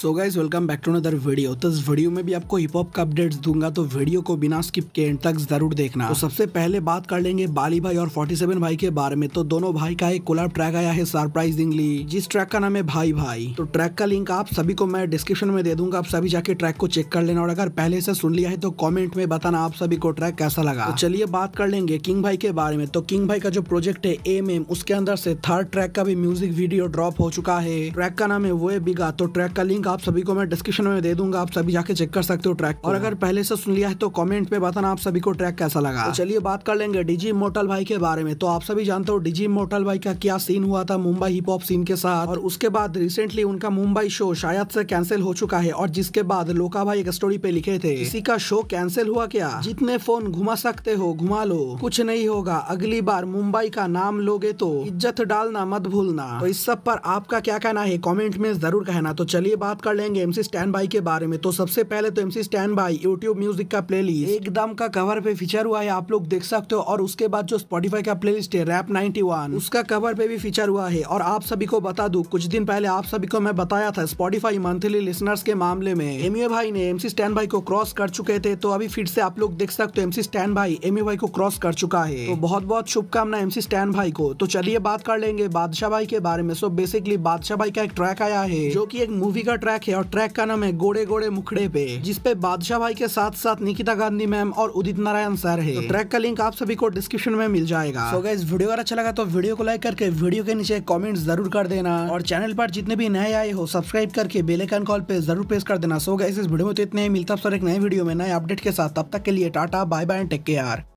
so guys welcome back to other video तो इस video में भी आपको हिप हॉप का अपडेट्स दूंगा तो वीडियो को बिना स्किप के एंड तक जरूर देखना तो सबसे पहले बात कर लेंगे बाली भाई और 47 भाई के बारे में तो दोनों भाई का एक कोलाब ट्रैक आया है सरप्राइजिंगली जिस ट्रैक का नाम है भाई भाई तो ट्रैक का लिंक आप सभी को मैं डिस्क्रिप्शन में दे दूंगा आप सभी जाके ट्रैक को चेक कर लेना और अगर पहले से सुन लिया है तो कॉमेंट में बताना आप सभी को ट्रैक कैसा लगा तो चलिए बात कर लेंगे किंग भाई के बारे में तो किंग भाई का जो प्रोजेक्ट है एम एम उसके अंदर से थर्ड ट्रैक का भी म्यूजिक वीडियो ड्रॉप हो चुका है ट्रैक का नाम है वो बिगा तो ट्रैक का लिंक आप सभी को मैं डिस्क्रिप्शन में दे दूंगा आप सभी जाके चेक कर सकते हो ट्रैक और अगर पहले से सुन लिया है तो कॉमेंट में बताना आप सभी को ट्रैक कैसा लगा तो चलिए बात कर लेंगे डीजी मोटल भाई के बारे में तो आप सभी जानते हो डीजी मोटल भाई का क्या सीन हुआ था मुंबई हिप हॉप सीन के साथ और उसके बाद रिसेंटली उनका मुंबई शो शायद से कैंसिल हो चुका है और जिसके बाद लोका भाई एक स्टोरी पे लिखे थे किसी का शो कैंसिल हुआ क्या जितने फोन घुमा सकते हो घुमा लो कुछ नहीं होगा अगली बार मुंबई का नाम लोगे तो इज्जत डालना मत भूलना तो इस सब पर आपका क्या कहना है कॉमेंट में जरूर कहना तो चलिए बात बात कर लेंगे एमसी स्टैंड बाई के बारे में तो सबसे पहले तो एमसी स्टैंड बाई यूट्यूब म्यूजिक का प्ले एकदम का कवर पे फीचर हुआ है आप लोग देख सकते हो और उसके बाद जो स्पॉटीफाई का प्ले है रैप नाइनटी उसका कवर पे भी फीचर हुआ है और आप सभी को बता दू कुछ दिन पहले आप सभी को मैं बताया था स्पॉटीफाई मंथली लिसनर्स के मामले में एम भाई ने एमसी स्टैंड बाई को क्रॉस कर चुके थे तो अभी फिर से आप लोग देख सकते हो एमसी स्टैंड बाई एम भाई को क्रॉस कर चुका है तो बहुत बहुत शुभकामना एमसी स्टैंड भाई को तो चलिए बात कर लेंगे बादशाह भाई के बारे में सो बेसिकली बादशाह भाई का एक ट्रैक आया है जो की एक मूवी का ट्रैक ट्रैक है और ट्रैक का नाम है गोड़े गोड़े मुखड़े पे जिसपे बादशाह भाई के साथ साथ निकिता गांधी मैम और उदित नारायण सर है तो ट्रैक तो का लिंक आप सभी को डिस्क्रिप्शन में मिल जाएगा सो so वीडियो अगर अच्छा लगा तो वीडियो को लाइक करके वीडियो के नीचे कॉमेंट जरूर कर देना और चैनल पर जितने भी नए आए हो सब्सक्राइब करके बेलेकन कॉल पे जरूर प्रेस कर देना सो so इस वीडियो में तो इतने ही मिलता सर एक नए वीडियो में नए अपडेट के साथ तब तक के लिए tata bye bye take care